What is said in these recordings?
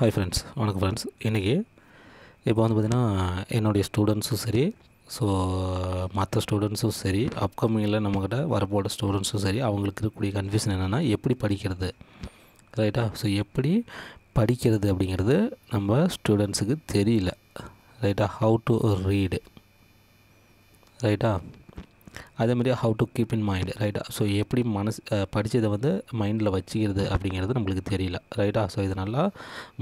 hi friends வணக்கம் friends இன்றைக்கி இப்போ வந்து பார்த்திங்கன்னா என்னுடைய ஸ்டூடெண்ட்ஸும் சரி ஸோ மற்ற ஸ்டூடெண்ட்ஸும் சரி அப்கமிங்கில் நம்மக்கிட்ட வரப்போகிற ஸ்டூடெண்ட்ஸும் சரி அவங்களுக்கு இருக்கக்கூடிய கன்ஃபியூஷன் என்னென்னா எப்படி படிக்கிறது ரைட்டா ஸோ எப்படி படிக்கிறது அப்படிங்கிறது நம்ம ஸ்டூடெண்ட்ஸுக்கு தெரியல ரைட்டா ஹவு டு ரீடு ரைட்டா அதேமாதிரி how to keep in mind ரைட்டா ஸோ எப்படி மனசு படித்ததை வந்து மைண்டில் வச்சுக்கிறது அப்படிங்கிறது நம்மளுக்கு தெரியல ரைட்டா ஸோ இது நல்லா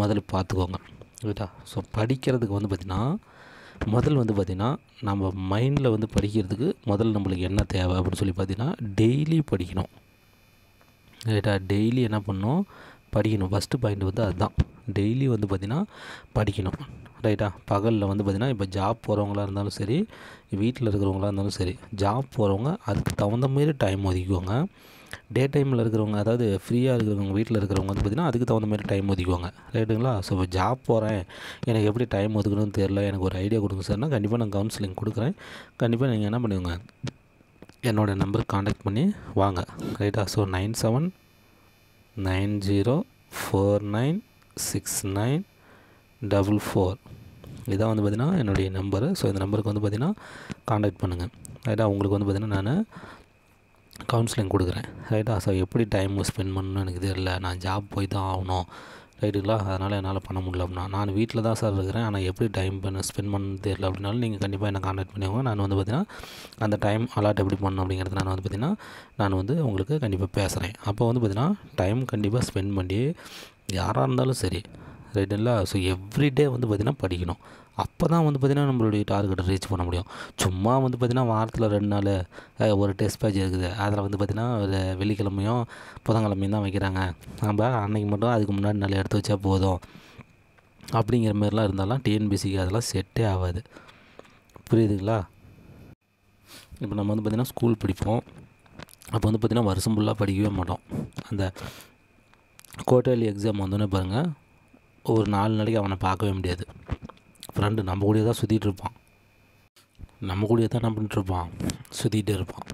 முதல்ல பார்த்துக்கோங்க ரைட்டா ஸோ படிக்கிறதுக்கு வந்து பார்த்திங்கன்னா முதல் வந்து பார்த்திங்கன்னா நம்ம மைண்டில் வந்து படிக்கிறதுக்கு முதல் நம்மளுக்கு என்ன தேவை அப்படின்னு சொல்லி பார்த்திங்கன்னா டெய்லி படிக்கணும் ரைட்டா டெய்லி என்ன பண்ணணும் படிக்கணும் ஃபஸ்ட்டு பாயிண்ட் வந்து அதுதான் டெய்லி வந்து பார்த்திங்கன்னா படிக்கணும் ரைட்டா பகலில் வந்து பார்த்திங்கன்னா இப்போ ஜாப் போகிறவங்களாக இருந்தாலும் சரி வீட்டில் இருக்கிறவங்களாக இருந்தாலும் சரி ஜாப் போகிறவங்க அதுக்கு தகுந்த மாதிரி டைம் ஒதுக்குவாங்க டே டைமில் இருக்கிறவங்க அதாவது ஃப்ரீயாக இருக்கிறவங்க வீட்டில் இருக்கிறவங்க வந்து பார்த்திங்கன்னா அதுக்கு தகுந்த மாதிரி டைம் ஒதுக்குவாங்க ரைட்டுங்களா ஸோ இப்போ ஜாப் போகிறேன் எனக்கு எப்படி டைம் ஒதுக்கணும்னு தெரில எனக்கு ஒரு ஐடியா கொடுங்க சார்னா கண்டிப்பாக நான் கவுன்சிலிங் கொடுக்குறேன் கண்டிப்பாக நீங்கள் என்ன பண்ணுவீங்க என்னோடய நம்பருக்கு காண்டாக்ட் பண்ணி வாங்க ரைட்டா so nine seven nine zero four nine six nine double four இதான் வந்து பார்த்திங்கன்னா என்னுடைய நம்பரு ஸோ இந்த நம்பருக்கு வந்து பார்த்திங்கன்னா காண்டாக்ட் பண்ணுங்கள் ரைட்டாக உங்களுக்கு வந்து பார்த்திங்கன்னா நான் கவுன்சிலிங் கொடுக்குறேன் ரைட்டாக ஸோ எப்படி டைம் ஸ்பெண்ட் பண்ணணும்னு எனக்கு தெரியல நான் ஜாப் போய் தான் ஆகணும் ரைட்டுங்களா அதனால் என்னால் பண்ண முடியல அப்படின்னா நான் வீட்டில் தான் சார் இருக்கிறேன் ஆனால் எப்படி டைம் பண்ண ஸ்பெண்ட் பண்ண தெரியல அப்படின்னாலும் நீங்கள் கண்டிப்பாக என்னை காண்டாக்ட் பண்ணிக்கோங்க நான் வந்து பார்த்திங்கன்னா அந்த டைம் அலாட் எப்படி பண்ணணும் அப்படிங்கிறது நான் வந்து பார்த்திங்கன்னா நான் வந்து உங்களுக்கு கண்டிப்பாக பேசுகிறேன் அப்போ வந்து பார்த்திங்கன்னா டைம் கண்டிப்பாக ஸ்பெண்ட் பண்ணி யாராக இருந்தாலும் சரி ரைட்டுங்களா ஸோ எவ்ரிடே வந்து பார்த்திங்கன்னா படிக்கணும் அப்போ தான் வந்து பார்த்திங்கன்னா நம்மளுடைய டார்கெட்டை ரீச் பண்ண முடியும் சும்மா வந்து பார்த்திங்கன்னா வாரத்தில் ரெண்டு நாள் ஒரு டெஸ்ட் பேஜ் இருக்குது அதில் வந்து பார்த்திங்கன்னா வெள்ளிக்கிழமையும் புதன்கிழமையும் தான் வைக்கிறாங்க நம்ம அன்றைக்கி மட்டும் அதுக்கு முன்னாடி நல்லா எடுத்து வச்சா போதும் அப்படிங்கிற மாதிரிலாம் இருந்தாலும் டிஎன்பிசிக்கு அதெல்லாம் செட்டே ஆகாது புரியுதுங்களா இப்போ நம்ம வந்து பார்த்திங்கன்னா ஸ்கூல் படிப்போம் அப்போ வந்து பார்த்திங்கன்னா வருஷம் ஃபுல்லாக படிக்கவே மாட்டோம் அந்த குவார்டர்லி எக்ஸாம் வந்தோன்னே பாருங்கள் ஒரு நாலு நாளைக்கு அவனை பார்க்கவே முடியாது ஃப்ரெண்டு நம்ம கூடயே தான் சுற்றிட்டு இருப்பான் நம்ம கூட தான் என்ன இருப்பான் சுற்றிகிட்டே இருப்பான்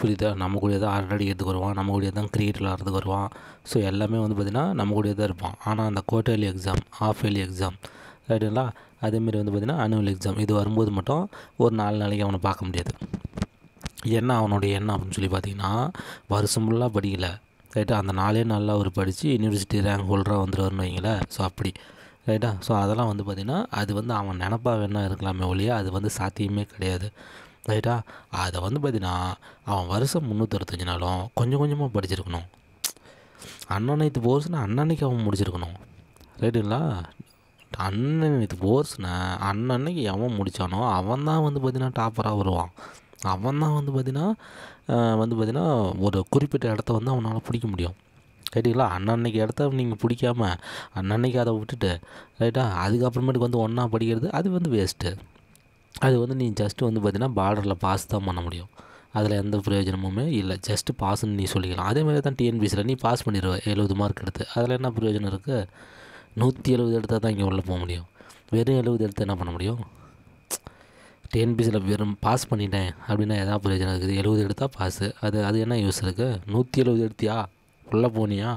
புரியுதா நம்ம கூட தான் ஆர்டர் அடிக்கிறதுக்கு வருவான் நம்ம கூட தான் கிரிக்கெட் விளாட்றதுக்கு வருவான் ஸோ எல்லாமே வந்து பார்த்திங்கன்னா நம்ம கூட தான் இருப்பான் ஆனால் அந்த quarterly exam half yearly exam ரைட்டுங்களா அதேமாரி வந்து பார்த்திங்கன்னா ஆனுவல் எக்ஸாம் இது வரும்போது மட்டும் ஒரு நாலு நாளைக்கு அவனை பார்க்க முடியாது என்ன அவனுடைய எண்ணம் அப்படின்னு சொல்லி பார்த்தீங்கன்னா வருஷம் ஃபுல்லாக படிக்கலை ரைட்டா அந்த நாளே நல்லா அவர் படித்து யூனிவர்சிட்டி ரேங்க் ஹோல்டராக வந்துடுவார்னு வைங்களேன் ஸோ அப்படி ரைட்டா ஸோ அதெல்லாம் வந்து பார்த்திங்கன்னா அது வந்து அவன் நினப்பாக வேணால் இருக்கலாமே ஒழிய அது வந்து சாத்தியமே கிடையாது ரைட்டா அதை வந்து பார்த்திங்கன்னா அவன் வருஷம் முந்நூற்றறுபத்தஞ்சு நாளும் கொஞ்சம் கொஞ்சமாக படிச்சிருக்கணும் அன்னன்னைத்து போர்ஸ்னால் அன்னன்னைக்கு அவன் முடிச்சிருக்கணும் ரைட்டுங்களா அன்னன்னைத்து போர்ஸ்னால் அன்னன்னைக்கு எவன் முடித்தானோ அவன் தான் வந்து பார்த்திங்கன்னா டாப்பராக வருவான் அவன் தான் வந்து பார்த்திங்கன்னா வந்து பார்த்திங்கன்னா ஒரு குறிப்பிட்ட இடத்த வந்து அவனால் பிடிக்க முடியும் ரைட்டுங்களா அன்னன்னைக்கு இடத்த நீங்கள் பிடிக்காமல் அன்னன்னைக்கு அதை விட்டுட்டு ரைட்டா அதுக்கப்புறமேட்டுக்கு வந்து ஒன்றா படிக்கிறது அது வந்து வேஸ்ட்டு அது வந்து நீ ஜஸ்ட்டு வந்து பார்த்திங்கன்னா பார்டரில் பாஸ் தான் பண்ண முடியும் அதில் எந்த பிரயோஜனமுமே இல்லை ஜஸ்ட்டு பாஸ்ன்னு நீ சொல்லிக்கலாம் அதே மாதிரி தான் டிஎன்பிசியில் நீ பாஸ் பண்ணிடுவேன் எழுபது மார்க் எடுத்து அதில் என்ன பிரயோஜனம் இருக்குது நூற்றி எழுபது எடுத்தால் தான் இங்கே உள்ளே போக முடியும் வெறும் எழுபது எடுத்து என்ன பண்ண முடியும் டிஎன்பிசியில் வெறும் பாஸ் பண்ணிட்டேன் அப்படின்னா எதாவது பிரயோஜனம் இருக்குது எழுபது எடுத்தால் பாஸு அது அது என்ன யூஸ் இருக்குது நூற்றி எழுபது எடுத்தியா உள்ளே போனியா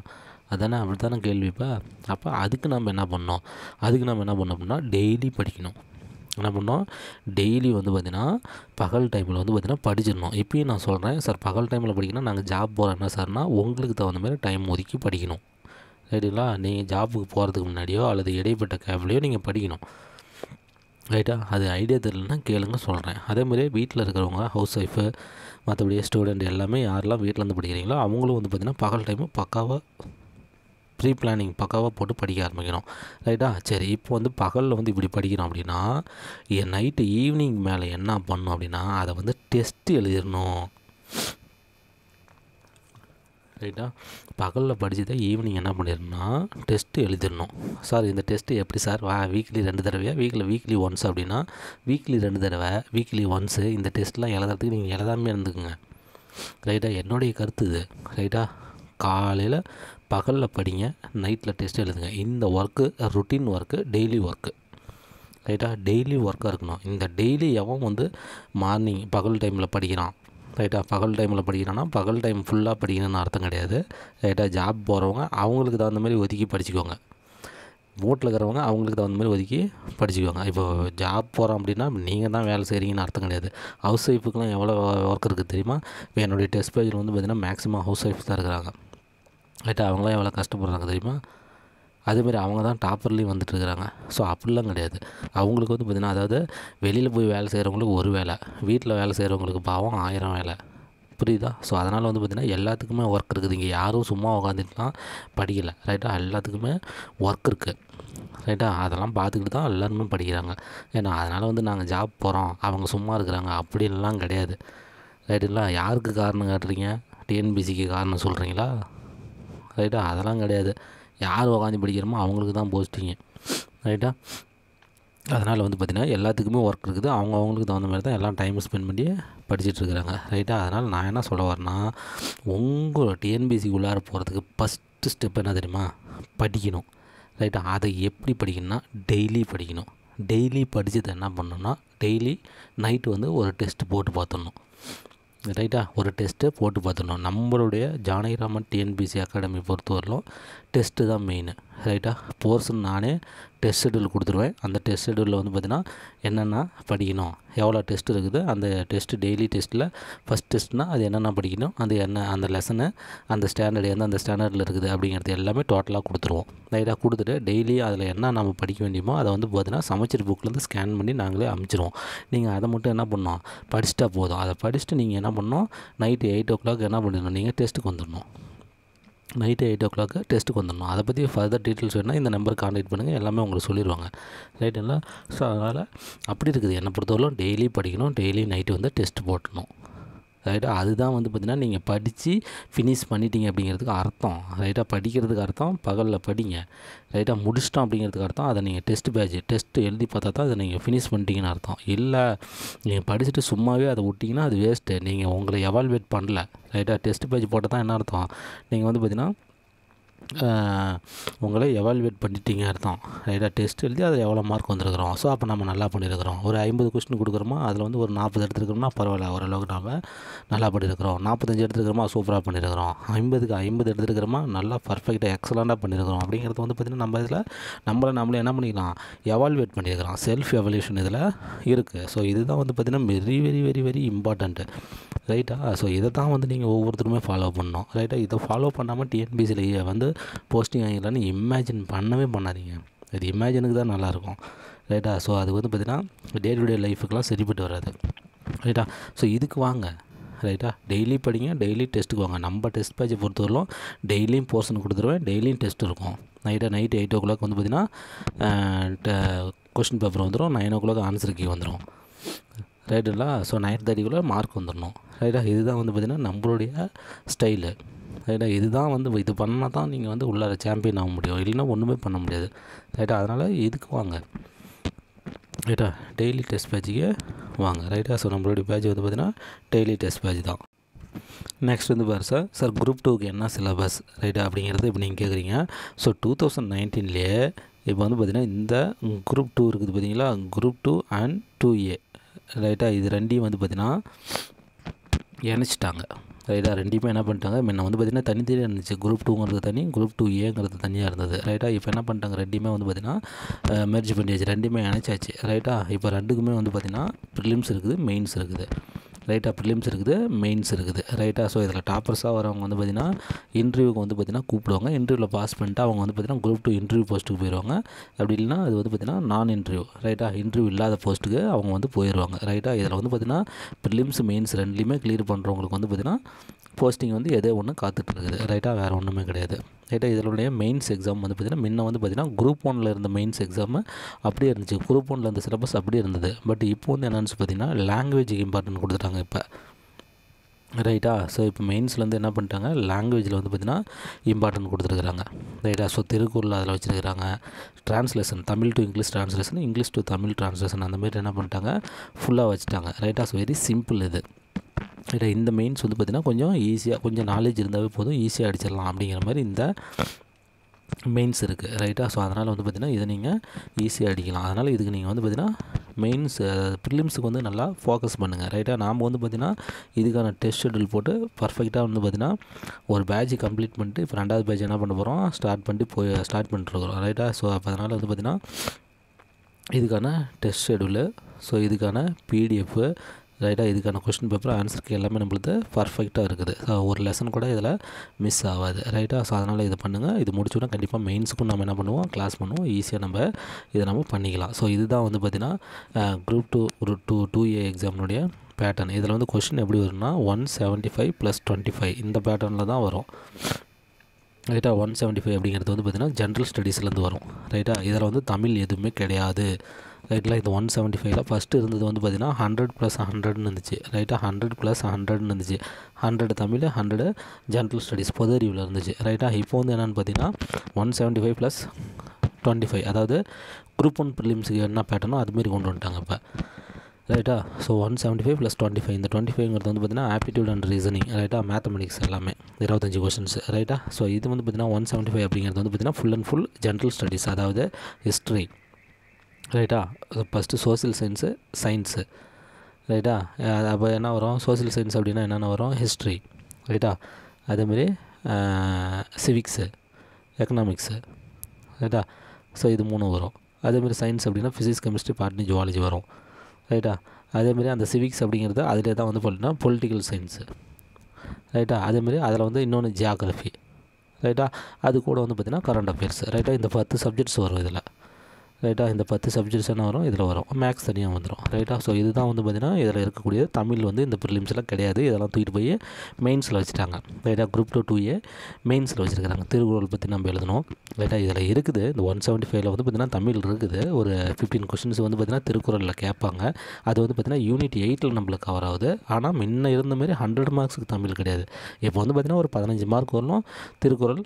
அதானே அப்படி தானே கேள்விப்பா அப்போ அதுக்கு நம்ம என்ன பண்ணோம் அதுக்கு நம்ம என்ன பண்ணோம் அப்படின்னா டெய்லி படிக்கணும் என்ன பண்ணோம் டெய்லி வந்து பார்த்திங்கன்னா பகல் டைமில் வந்து பார்த்திங்கன்னா படிச்சிடணும் இப்பயும் நான் சொல்கிறேன் சார் பகல் டைமில் படிக்கணும் நாங்கள் ஜாப் போகிறோம் என்ன சார்னா உங்களுக்கு தகுந்த மாதிரி டைம் ஒதுக்கி படிக்கணும் ரைட்டுங்களா நீங்கள் ஜாப்புக்கு போகிறதுக்கு முன்னாடியோ அல்லது இடைப்பட்ட கேப்லேயோ நீங்கள் படிக்கணும் ரைட்டா அது ஐடியா தெரியலனா கேளுங்க சொல்கிறேன் அதே மாதிரியே வீட்டில் இருக்கிறவங்க ஹவுஸ் ஒய்ஃபு மற்றபடி ஸ்டூடெண்ட் எல்லாமே யாரெல்லாம் வீட்டில் இருந்து படிக்கிறீங்களோ அவங்களும் வந்து பார்த்திங்கன்னா பகல் டைமு பக்காவாக ப்ரீ பிளானிங் பக்காவாக போட்டு படிக்க ஆரம்பிக்கணும் ரைட்டா சரி இப்போ வந்து பகலில் வந்து இப்படி படிக்கிறோம் அப்படின்னா நைட்டு ஈவினிங் மேலே என்ன பண்ணும் அப்படின்னா அதை வந்து டெஸ்ட் எழுதிடணும் ரைட்டா பகலில் தான் ஈவினிங் என்ன பண்ணிடணும்னா டெஸ்ட்டு எழுதிடணும் சார் இந்த டெஸ்ட்டு எப்படி சார் வா வீக்லி ரெண்டு தடவையா வீக்கில் வீக்லி ஒன்ஸ் அப்படின்னா வீக்லி ரெண்டு தடவை வீக்லி ஒன்ஸு இந்த டெஸ்ட்லாம் எழுதுறதுக்கு நீங்கள் எழுதாமே இருந்துக்குங்க ரைட்டா என்னுடைய கருத்து இது ரைட்டா காலையில் பகலில் படிங்க நைட்டில் டெஸ்ட் எழுதுங்க இந்த work routine work daily work ரைட்டாக டெய்லி ஒர்க்காக இருக்கணும் இந்த டெய்லி எவன் வந்து மார்னிங் பகல் டைமில் படிக்கிறான் ரைட்டாக பகல் டைமில் படிக்கணும்னா பகல் டைம் ஃபுல்லாக படிக்கணும்னு அர்த்தம் கிடையாது ரைட்டாக ஜாப் போகிறவங்க அவங்களுக்கு தகுந்த மாதிரி ஒதுக்கி படிச்சுக்கோங்க வீட்டில் இருக்கிறவங்க அவங்களுக்கு தகுந்த மாதிரி ஒதுக்கி படிச்சுக்குவாங்க இப்போது ஜாப் போகிறோம் அப்படின்னா நீங்கள் தான் வேலை செய்கிறீங்கன்னு அர்த்தம் கிடையாது ஹவுஸ் ஒய்ஃபுக்குலாம் எவ்வளோ ஒர்க் இருக்குது தெரியுமா என்னுடைய டெஸ்ட் பேஜில் வந்து பார்த்திங்கன்னா மேக்ஸிமம் ஹவுஸ் ஒய்ஃப் தான் இருக்கிறாங்க ரைட்டாக அவங்களாம் எவ்வளோ கஷ்டப்படுறாங்க தெரியுமா அதேமாரி அவங்க தான் டாப்பர்லேயும் வந்துட்டுருக்குறாங்க ஸோ அப்படிலாம் கிடையாது அவங்களுக்கு வந்து பார்த்திங்கன்னா அதாவது வெளியில் போய் வேலை செய்கிறவங்களுக்கு ஒரு வேலை வீட்டில் வேலை செய்கிறவங்களுக்கு பாவம் ஆயிரம் வேலை புரியுதா ஸோ அதனால் வந்து பார்த்திங்கன்னா எல்லாத்துக்குமே ஒர்க் இருக்குது இங்கே யாரும் சும்மா உட்காந்துட்டுலாம் படிக்கலை ரைட்டாக எல்லாத்துக்குமே ஒர்க் இருக்குது ரைட்டா அதெல்லாம் பார்த்துக்கிட்டு தான் எல்லாருமே படிக்கிறாங்க ஏன்னா அதனால் வந்து நாங்கள் ஜாப் போகிறோம் அவங்க சும்மா இருக்கிறாங்க அப்படின்லாம் கிடையாது ரைட்டுங்களா யாருக்கு காரணம் காட்டுறீங்க டிஎன்பிசிக்கு காரணம் சொல்கிறீங்களா ரைட்டா அதெல்லாம் கிடையாது யார் உக்காந்து படிக்கிறோமோ அவங்களுக்கு தான் போஸ்டிங்கு ரைட்டா அதனால் வந்து பார்த்திங்கன்னா எல்லாத்துக்குமே ஒர்க் இருக்குது அவங்க அவங்களுக்கு தகுந்த மாதிரி தான் எல்லாம் டைம் ஸ்பெண்ட் பண்ணி படிச்சுட்ருக்குறாங்க ரைட்டாக அதனால் நான் என்ன சொல்ல வரேன்னா உங்கள் டிஎன்பிசி உள்ளார போகிறதுக்கு ஃபஸ்ட்டு ஸ்டெப் என்ன தெரியுமா படிக்கணும் ரைட்டா அதை எப்படி படிக்கணும்னா டெய்லி படிக்கணும் டெய்லி படித்தது என்ன பண்ணணும்னா டெய்லி நைட்டு வந்து ஒரு டெஸ்ட் போட்டு பார்த்துடணும் ரைட்டா ஒரு டெஸ்ட்டு போட்டு பார்த்துடணும் நம்மளுடைய ஜானகிராமன் டிஎன்பிசி அகாடமி பொறுத்தவரையிலும் டெஸ்ட்டு தான் மெயின் ரைட்டாக போர்ஷன் நானே டெஸ்ட் ஷெடியூல் கொடுத்துருவேன் அந்த டெஸ்ட் ஷெடியூலில் வந்து பார்த்திங்கன்னா என்னென்ன படிக்கணும் எவ்வளோ டெஸ்ட் இருக்குது அந்த டெஸ்ட்டு டெய்லி டெஸ்ட்டில் ஃபஸ்ட் டெஸ்ட்னால் அது என்னென்ன படிக்கணும் அது என்ன அந்த லெசனு அந்த ஸ்டாண்டர்டு எந்த அந்த ஸ்டாண்டர்டில் இருக்குது அப்படிங்கிறது எல்லாமே டோட்டலாக கொடுத்துருவோம் ரைட்டாக கொடுத்துட்டு டெய்லி அதில் என்ன நம்ம படிக்க வேண்டியமோ அதை வந்து பார்த்திங்கன்னா சமைச்சர் புக்லேருந்து ஸ்கேன் பண்ணி நாங்களே அமைச்சிருவோம் நீங்கள் அதை மட்டும் என்ன பண்ணோம் படிச்சுட்டா போதும் அதை படிச்சுட்டு நீங்கள் என்ன பண்ணணும் நைட்டு எயிட் ஓ கிளாக் என்ன பண்ணிடணும் நீங்கள் டெஸ்ட்டுக்கு வந்துடணும் நைட்டு எயிட் ஓ கிளாக்கு டெஸ்ட்டுக்கு வந்துடணும் அதை பற்றி ஃபர்தர் டீட்டெயில்ஸ் வேணால் இந்த நம்பர் காண்டாக்ட் பண்ணுங்கள் எல்லாமே உங்களுக்கு சொல்லிடுவாங்க ரைட்டுங்களா ஸோ அதனால் அப்படி இருக்குது என்னை பொறுத்தவரைக்கும் டெய்லி படிக்கணும் டெய்லி நைட்டு வந்து டெஸ்ட் போட்டணும் ரைட்டா அதுதான் வந்து பார்த்திங்கன்னா நீங்கள் படித்து ஃபினிஷ் பண்ணிட்டீங்க அப்படிங்கிறதுக்கு அர்த்தம் ரைட்டாக படிக்கிறதுக்கு அர்த்தம் பகலில் படிங்க ரைட்டாக முடிச்சிட்டோம் அப்படிங்கிறதுக்கு அர்த்தம் அதை நீங்கள் டெஸ்ட் பேஜ் டெஸ்ட்டு எழுதி பார்த்தா தான் அதை நீங்கள் ஃபினிஷ் பண்ணிட்டீங்கன்னு அர்த்தம் இல்லை நீங்கள் படிச்சுட்டு சும்மாவே அதை விட்டிங்கன்னா அது வேஸ்ட்டு நீங்கள் உங்களை எவால்வேட் பண்ணல ரைட்டாக டெஸ்ட் பேட்ச் போட்டால் தான் என்ன அர்த்தம் நீங்கள் வந்து பார்த்திங்கன்னா உங்களை எவால்வேட் பண்ணிட்டீங்க அர்த்தம் ரைட்டாக டெஸ்ட் எழுதி அதில் எவ்வளோ மார்க் வந்துருக்குறோம் ஸோ அப்போ நம்ம நல்லா பண்ணியிருக்கிறோம் ஒரு ஐம்பது கொஸ்டின் கொடுக்குறோமா அதில் வந்து ஒரு நாற்பது எடுத்துருக்கோம்னா பரவாயில்ல ஓரளவுக்கு நம்ம நல்லா பண்ணியிருக்கிறோம் நாற்பத்தஞ்சு எடுத்துருக்கிறோமா சூப்பராக பண்ணியிருக்கிறோம் ஐம்பதுக்கு ஐம்பது எடுத்துருக்கிறோமா நல்லா பர்ஃபெக்டாக எக்ஸலண்ட்டாக பண்ணியிருக்கிறோம் அப்படிங்கிறது வந்து பார்த்திங்கன்னா நம்ம இதில் நம்மளை நம்மளே என்ன பண்ணிக்கலாம் எவால்வேட் பண்ணியிருக்கிறோம் செல்ஃப் எவல்யூஷன் இதில் இருக்குது ஸோ இதுதான் வந்து பார்த்திங்கன்னா very very very very important ரைட்டா ஸோ இதை தான் வந்து நீங்கள் ஒவ்வொருத்தருமே ஃபாலோ பண்ணணும் ரைட்டா இதை ஃபாலோ பண்ணாமல் டிஎன்பிசியில் வந்து போஸ்டிங் ஆகிடலான்னு இமேஜின் பண்ணவே பண்ணாதீங்க அது இமேஜினுக்கு தான் நல்லாயிருக்கும் ரைட்டா ஸோ அது வந்து பார்த்திங்கன்னா டே டு டே லைஃபுக்கெலாம் சரிப்பட்டு வராது ரைட்டா ஸோ இதுக்கு வாங்க ரைட்டா டெய்லி படிங்க டெய்லி டெஸ்ட்டுக்கு வாங்க நம்ம டெஸ்ட் பேஜை பொறுத்தவரைக்கும் டெய்லியும் போர்ஷன் கொடுத்துருவேன் டெய்லியும் டெஸ்ட் இருக்கும் நைட்டாக நைட் எயிட் ஓ கிளாக் வந்து பார்த்திங்கன்னா கொஷின் பேப்பர் வந்துடும் nine o'clock answer key வந்துடும் ரைட்டுங்களா ஸோ நைன் தேர்ட்டிக்குள்ளே மார்க் வந்துடணும் ரைட்டாக இதுதான் வந்து பார்த்திங்கன்னா நம்மளுடைய ஸ்டைலு ரைட்டாக இதுதான் வந்து இது பண்ணால் தான் நீங்கள் வந்து உள்ளார சாம்பியன் ஆக முடியும் இல்லைன்னா ஒன்றுமே பண்ண முடியாது ரைட்டாக அதனால் இதுக்கு வாங்க ரைட்டா டெய்லி டெஸ்ட் பேஜுக்கு வாங்க ரைட்டா ஸோ நம்மளுடைய பேஜ் வந்து பார்த்திங்கன்னா டெய்லி டெஸ்ட் பேஜ் தான் நெக்ஸ்ட் வந்து பாரு சார் சார் குரூப் டூக்கு என்ன சிலபஸ் ரைட்டா அப்படிங்கிறது இப்போ நீங்கள் கேட்குறீங்க ஸோ டூ தௌசண்ட் நைன்டீன்லேயே இப்போ வந்து பார்த்திங்கன்னா இந்த குரூப் டூ இருக்குது பார்த்தீங்களா group two and two A ரைட்டாக இது ரெண்டையும் வந்து பார்த்திங்கன்னா இணைச்சிட்டாங்க ரைட்டாக ரெண்டுமே என்ன பண்ணிட்டாங்க முன்ன வந்து பார்த்திங்கன்னா தனித்தனியாக இருந்துச்சு குரூப் டூங்கிறது தனி குரூப் டூ ஏங்கிறது தனியாக இருந்தது ரைட்டாக இப்போ என்ன பண்ணிட்டாங்க ரெண்டுமே வந்து பார்த்திங்கன்னா மெர்ஜ் பண்ணியாச்சு ரெண்டுமே இணைச்சாச்சு ரைட்டாக இப்போ ரெண்டுக்குமே வந்து பார்த்திங்கன்னா ப்ரிலிம்ஸ் இருக்குது மெயின்ஸ் இருக்குது ரைட்டாக ப்ரிலிம்ஸ் இருக்குது மெயின்ஸ் இருக்குது ரைட்டாக ஸோ இதில் டாப்பர்ஸாக வரவங்க வந்து பார்த்திங்கன்னா இன்டர்வியூக்கு வந்து பார்த்திங்கன்னா கூப்பிடுவாங்க இன்டர்வியூவில் பாஸ் பண்ணிட்டு அவங்க வந்து பார்த்திங்கன்னா குரூப் டூ இன்டர்வியூ போஸ்ட்டுக்கு போயிடுவாங்க அப்படி இல்லைன்னா அது வந்து பார்த்திங்கன்னா நான் இன்டர்வியூ ரைட்டாக இன்டர்வியூ இல்லாத போஸ்ட்டுக்கு அவங்க வந்து போயிடுவாங்க ரைட்டாக இதில் வந்து பார்த்திங்கன்னா ப்ரிலிம்ஸ் மெயின்ஸ் ரெண்டுலேயுமே கிளியர் பண்ணுறவங்களுக்கு வந்து பார்த்திங்கன்னா போஸ்டிங் வந்து எதோ ஒன்று இருக்குது ரைட்டாக வேறு ஒன்றுமே கிடையாது ரைட்டாக இதனுடைய மெயின்ஸ் எக்ஸாம் வந்து பார்த்திங்கன்னா முன்ன வந்து பார்த்திங்கன்னா குரூப் ஒனில் இருந்த மெயின்ஸ் எக்ஸாமு அப்படியே இருந்துச்சு குரூப் ஒனில் இருந்த சிலபஸ் அப்படியே இருந்தது பட் இப்போ வந்து என்னென்னு பார்த்திங்கன்னா லாங்குவேஜுக்கு இம்பார்ட்டன்ட் கொடுத்துட்டாங்க இப்போ ரைட்டா ஸோ இப்போ மெயின்ஸில் வந்து என்ன பண்ணிட்டாங்க லாங்குவேஜில் வந்து பார்த்திங்கன்னா இம்பார்ட்டன் கொடுத்துருக்குறாங்க ரைட்டா ஸோ திருக்குறள் அதில் வச்சுருக்கிறாங்க translation Tamil to English translation English to Tamil translation அந்த மாதிரி என்ன பண்ணிட்டாங்க ஃபுல்லாக வச்சுட்டாங்க ரைட்டா ஸோ வெரி சிம்பிள் இது இல்லை இந்த மெயின்ஸ் வந்து பார்த்திங்கன்னா கொஞ்சம் ஈஸியாக கொஞ்சம் நாலேஜ் இருந்தாவே போதும் ஈஸியாக அடிச்சிடலாம் அப்படிங்கிற மாதிரி இந்த மெயின்ஸ் இருக்குது ரைட்டாக ஸோ அதனால் வந்து பார்த்திங்கன்னா இதை நீங்கள் ஈஸியாக அடிக்கலாம் அதனால் இதுக்கு நீங்கள் வந்து பார்த்திங்கன்னா மெயின்ஸ் ப்ரிலிம்ஸுக்கு வந்து நல்லா ஃபோக்கஸ் பண்ணுங்கள் ரைட்டாக நாம் வந்து பார்த்திங்கன்னா இதுக்கான டெஸ்ட் ஷெட்யூல் போட்டு பர்ஃபெக்டாக வந்து பார்த்திங்கன்னா ஒரு பேஜ் கம்ப்ளீட் பண்ணிட்டு இப்போ ரெண்டாவது பேட்ச் என்ன பண்ண போகிறோம் ஸ்டார்ட் பண்ணிட்டு போய் ஸ்டார்ட் பண்ணிட்டுருக்குறோம் ரைட்டாக ஸோ அப்போ அதனால் வந்து பார்த்திங்கன்னா இதுக்கான டெஸ்ட் ஷெடியூலு ஸோ இதுக்கான பிடிஎஃப்பு ரைட்டாக இதுக்கான கொஸ்டின் பேப்பர் ஆன்சருக்கு எல்லாமே நம்மளுக்கு பர்ஃபெக்டாக இருக்குது ஒரு லெசன் கூட இதில் மிஸ் ஆகாது ரைட்டாக ஸோ அதனால் இது பண்ணுங்கள் இது முடிச்சுன்னா கண்டிப்பாக மெயின்ஸுக்கும் நம்ம என்ன பண்ணுவோம் கிளாஸ் பண்ணுவோம் ஈஸியாக நம்ம இதை நம்ம பண்ணிக்கலாம் ஸோ இதுதான் வந்து பார்த்திங்கன்னா group two group two two A எக்ஸாம்னுடைய பேட்டர்ன் இதில் வந்து கொஷின் எப்படி வரும்னா one seventy five plus twenty five இந்த பேட்டர்னில் தான் வரும் ரைட்டாக ஒன் செவன்ட்டி ஃபைவ் அப்படிங்கிறது வந்து பார்த்திங்கன்னா ஜென்ரல் ஸ்டடீஸ்லேருந்து வரும் ரைட்டாக இதில் வந்து தமிழ் எதுவுமே கிடையாது ரைட்டில் இது ஒன் செவன்ட்டி ஃபைவ்ல ஃபஸ்ட்டு இருந்தது வந்து பார்த்திங்கன்னா ஹண்ட்ரட் ப்ளஸ் ஹண்ட்ரட்னு இருந்துச்சு ரைட்டாக ஹண்ட்ரட் ப்ளஸ் ஹண்ட்ரட்னு இருந்துச்சு hundred Tamil hundred general studies பொது அறிவில் இருந்துச்சு ரைட்டாக இப்போ வந்து என்னென்னு பார்த்தீங்கன்னா one seventy five plus twenty five அதாவது குரூப் ஒன் ப்ரிலிம்ஸுக்கு என்ன பேட்டனோ அதுமாரி கொண்டு வந்துட்டாங்க இப்போ ரைட்டா so one seventy five plus twenty five இந்த டுவெண்ட்டி ஃபைவ்ங்கிறது வந்து பார்த்தீங்கன்னா ஆப்டிடியூட் அண்ட் ரீசனிங் ரைட்டாக மேத்தமெட்டிக்ஸ் எல்லாமே இருபத்தஞ்சி கொஸ்டின்ஸ் ரைட்டா ஸோ இது வந்து பார்த்திங்கன்னா ஒன் செவன்ட்டி ஃபைவ் அப்படிங்கிறது வந்து பார்த்தீங்கன்னா full and full general studies அதாவது ஹிஸ்ட்ரி ரைட்டா ஃபஸ்ட்டு சோசியல் சயின்ஸு சயின்ஸு ரைட்டா அப்போ என்ன வரும் சோசியல் சயின்ஸ் அப்படின்னா என்னென்ன வரும் ஹிஸ்ட்ரி ரைட்டா அதேமாரி சிவிக்ஸு எக்கனாமிக்ஸு ரைட்டா ஸோ இது மூணு வரும் அதேமாரி சயின்ஸ் அப்படின்னா ஃபிசிக்ஸ் கெமிஸ்ட்ரி பாட்னி ஜுவாலஜி வரும் ரைட்டா அதேமாரி அந்த சிவிக்ஸ் அப்படிங்கிறது அதில் தான் வந்து பார்த்தீங்கன்னா பொலிட்டிக்கல் சயின்ஸு ரைட்டா அதேமாரி அதில் வந்து இன்னொன்று ஜியாகிரஃபி ரைட்டா அது கூட வந்து பார்த்திங்கன்னா கரண்ட் அஃபேர்ஸ் ரைட்டாக இந்த பத்து சப்ஜெக்ட்ஸ் வரும் இதில் ரைட்டாக இந்த பத்து சப்ஜெக்ட்ஸ் என்ன வரும் இதில் வரும் மேக்ஸ் தனியாக வந்துடும் ரைட்டாக ஸோ இதுதான் வந்து பார்த்திங்கன்னா இதில் இருக்கக்கூடிய தமிழ் வந்து இந்த ப்ரிலிம்ஸ்லாம் கிடையாது இதெல்லாம் தூக்கிட்டு போய் மெயின்ஸில் வச்சுட்டாங்க ரைட்டாக குரூப் டூ டூ ஏ மெயின்ஸில் வச்சுருக்காங்க திருக்குறள் பற்றி நம்ம எழுதணும் ரைட்டாக இதில் இருக்குது இந்த ஒன் செவன்ட்டி ஃபைவ்ல வந்து பார்த்திங்கன்னா தமிழ் இருக்குது ஒரு ஃபிஃப்டீன் கொஷின்ஸ் வந்து பார்த்திங்கன்னா திருக்குறளில் கேட்பாங்க அது வந்து பார்த்திங்கன்னா யூனிட் எயிட்டில் நம்மளுக்கு கவர் ஆகுது ஆனால் முன்ன இருந்த மாதிரி ஹண்ட்ரட் மார்க்ஸுக்கு தமிழ் கிடையாது இப்போ வந்து பார்த்திங்கன்னா ஒரு பதினஞ்சு மார்க் வரணும் திருக்குறள்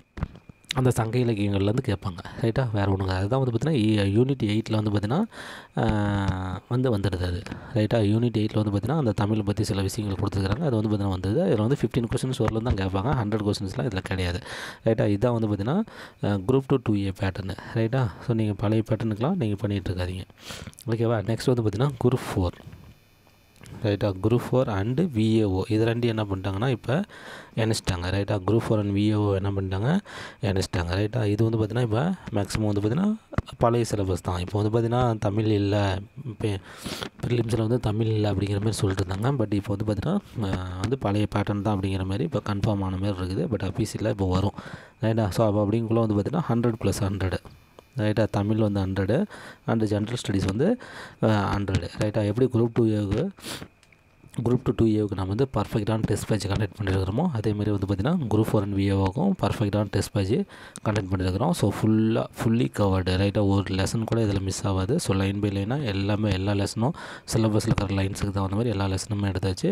அந்த சங்க இலக்கியங்கள்லேருந்து கேட்பாங்க ரைட்டாக வேறு ஒன்று அதுதான் வந்து பார்த்தீங்கன்னா யூனிட் எயிட்டில் வந்து பார்த்தீங்கன்னா வந்து வந்துடுது அது ரைட்டாக யூனிட் எயிட்டில் வந்து பார்த்திங்கன்னா அந்த தமிழை பற்றி சில விஷயங்கள் கொடுத்துருக்காங்க அது வந்து பார்த்தீங்கன்னா வந்தது அதில் வந்து ஃபிஃப்டீன் கொஸ்டின்ஸ் வரலாம் தான் கேட்பாங்க ஹண்ட்ரட் கொஸ்டின்ஸ்லாம் இதில் கிடையாது ரைட்டாக இதுதான் வந்து பார்த்தீங்கன்னா group two two A pattern ரைட்டாக ஸோ நீங்கள் பழைய பேட்டர்னுக்கெலாம் நீங்கள் பண்ணிகிட்டு இருக்காதீங்க ஓகேவா நெக்ஸ்ட் வந்து பார்த்திங்கன்னா குரூப் ஃபோர் ரைட்டா குரூப் ஃபோர் அண்டு விஏஓ இது ரெண்டு என்ன பண்ணிட்டாங்கன்னா இப்போ இணைச்சிட்டாங்க ரைட்டா குரூப் ஃபோர் அண்ட் விஏஓ என்ன பண்ணிட்டாங்க இணைச்சிட்டாங்க ரைட்டா இது வந்து பார்த்திங்கன்னா இப்போ மேக்ஸிமம் வந்து பார்த்திங்கன்னா பழைய சிலபஸ் தான் இப்போ வந்து பார்த்திங்கன்னா தமிழ் இல்லை இப்போ ப்ரிலிம்ஸில் வந்து தமிழ் இல்லை அப்படிங்கிற மாதிரி சொல்லிட்டு இருந்தாங்க பட் இப்போ வந்து பார்த்திங்கன்னா வந்து பழைய பேட்டர்ன் தான் அப்படிங்கிற மாதிரி இப்போ கன்ஃபார்ம் ஆன மாதிரி இருக்குது பட் அபிசியில் இப்போ வரும் ரைட்டா ஸோ அப்போ அப்படிங்குள்ள வந்து பார்த்திங்கன்னா ஹண்ட்ரட் ப்ளஸ் ஹண்ட்ரடு ரைட்டா தமிழ் வந்து ஹண்ட்ரடு அண்டு ஜென்ரல் ஸ்டடீஸ் வந்து ஹண்ட்ரடு ரைட்டா எப்படி group two group two two ஏவுக்கு நம்ம வந்து பர்ஃபெக்டான டெஸ்ட் பேஜ் கண்டக்ட் பண்ணியிருக்கிறோமோ அதேமாதிரி வந்து பார்த்திங்கன்னா குரூப் ஃபோர் அண்ட் விஏவாக்கும் பர்ஃபெக்டான டெஸ்ட் பேஜ் கண்டக்ட் பண்ணியிருக்கிறோம் ஸோ ஃபுல்லாக ஃபுல்லி கவர்டு ரைட்டாக ஒரு லெசன் கூட இதில் மிஸ் ஆகாது ஸோ லைன் பை லைனாக எல்லாமே எல்லா லெசனும் சிலபஸில் இருக்கிற லைன்ஸுக்கு தகுந்த மாதிரி எல்லா லெசனுமே எடுத்தாச்சு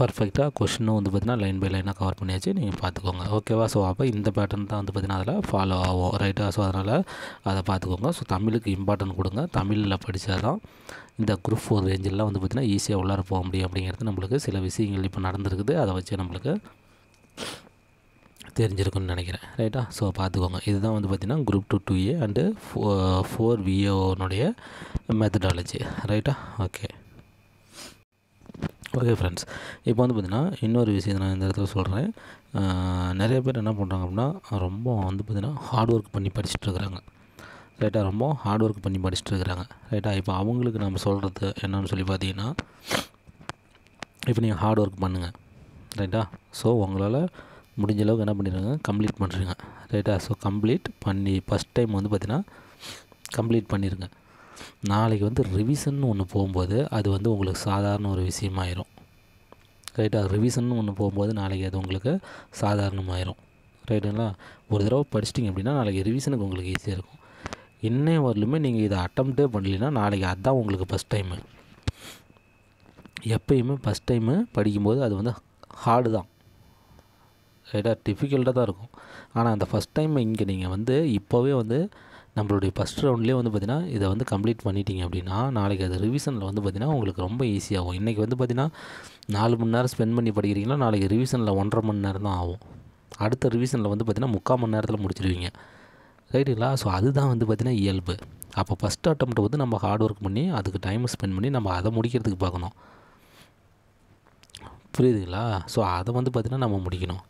பர்ஃபெக்டாக கொஷினும் வந்து பார்த்திங்கன்னா லைன் பை லைனாக கவர் பண்ணியாச்சு நீங்கள் பார்த்துக்கோங்க ஓகேவா ஸோ அப்போ இந்த பேட்டர்ன் தான் வந்து பார்த்திங்கன்னா அதில் ஃபாலோ ஆகும் ரைட்டாக ஸோ அதனால் அதை பார்த்துக்கோங்க ஸோ தமிழுக்கு இம்பார்ட்டன்ட் கொடுங்க தமிழில் படித்தால் தான் இந்த குரூப் ஃபோர் ரேஞ்செல்லாம் வந்து பார்த்திங்கன்னா ஈஸியாக உள்ளார போக முடியும் அப்படிங்கிறது நம்மளுக்கு சில விஷயங்கள் இப்போ நடந்திருக்குது அதை வச்சு நம்மளுக்கு தெரிஞ்சிருக்குன்னு நினைக்கிறேன் ரைட்டா ஸோ பார்த்துக்கோங்க இதுதான் வந்து பார்த்திங்கன்னா group two two A and fo four விஏஓனுடைய மெத்தடாலஜி ரைட்டா ஓகே ஓகே ஃப்ரெண்ட்ஸ் இப்போ வந்து பார்த்திங்கன்னா இன்னொரு விஷயம் நான் இந்த இடத்துல சொல்கிறேன் நிறைய பேர் என்ன பண்ணுறாங்க அப்படின்னா ரொம்ப வந்து பார்த்திங்கன்னா ஹார்ட் ஒர்க் பண்ணி படிச்சுட்டு இருக்கிறாங்க ரைட்டாக ரொம்ப ஹார்ட் ஒர்க் பண்ணி படிச்சுட்டு இருக்கிறாங்க ரைட்டாக இப்போ அவங்களுக்கு நம்ம சொல்கிறது என்னன்னு சொல்லி பார்த்தீங்கன்னா இப்போ நீங்கள் ஹார்ட் ஒர்க் பண்ணுங்கள் ரைட்டா ஸோ உங்களால் முடிஞ்ச அளவுக்கு என்ன பண்ணிடுறாங்க கம்ப்ளீட் பண்ணுறீங்க ரைட்டா ஸோ கம்ப்ளீட் பண்ணி ஃபஸ்ட் டைம் வந்து பார்த்திங்கன்னா கம்ப்ளீட் பண்ணிடுங்க நாளைக்கு வந்து ரிவிஷன் ஒன்று போகும்போது அது வந்து உங்களுக்கு சாதாரண ஒரு விஷயமாயிரும் ரைட்டா ரிவிஷன் ஒன்று போகும்போது நாளைக்கு அது உங்களுக்கு சாதாரணமாயிரும் ரைட்டுங்களா ஒரு தடவை படிச்சிட்டிங்க அப்படின்னா நாளைக்கு ரிவிஷனுக்கு உங்களுக்கு ஈஸியாக இருக்கும் இன்னைய வரலுமே நீங்கள் இதை அட்டம்ப்டே பண்ணலனா நாளைக்கு அதுதான் உங்களுக்கு ஃபஸ்ட் டைமு எப்பயுமே ஃபஸ்ட் டைமு படிக்கும்போது அது வந்து ஹார்டு தான் ரைட்டாக டிஃபிகல்ட்டாக தான் இருக்கும் ஆனால் அந்த ஃபஸ்ட் டைம் இங்கே நீங்கள் வந்து இப்போவே வந்து நம்மளுடைய ஃபஸ்ட் ரவுண்ட்லேயே வந்து பார்த்திங்கன்னா இதை வந்து கம்ப்ளீட் பண்ணிட்டீங்க அப்படின்னா நாளைக்கு அது ரிவிஷனில் வந்து பார்த்திங்கன்னா உங்களுக்கு ரொம்ப ஈஸியாகும் இன்றைக்கி வந்து பார்த்திங்கன்னா நாலு மணி நேரம் ஸ்பெண்ட் பண்ணி படிக்கிறீங்கன்னா நாளைக்கு ரிவிஷனில் ஒன்றரை மணி நேரம் தான் ஆகும் அடுத்த ரிவிஷனில் வந்து பார்த்திங்கன்னா முக்கால் மணி நேரத்தில் முடிச்சிடுவீங்க ரைட்டுங்களா ஸோ அதுதான் வந்து பார்த்திங்கன்னா இயல்பு அப்போ ஃபஸ்ட் அட்டம்ப்ட் வந்து நம்ம ஹார்ட் ஒர்க் பண்ணி அதுக்கு டைம் ஸ்பெண்ட் பண்ணி நம்ம அதை முடிக்கிறதுக்கு பார்க்கணும் புரியுதுங்களா ஸோ அதை வந்து பார்த்திங்கன்னா நம்ம முடிக்கணும்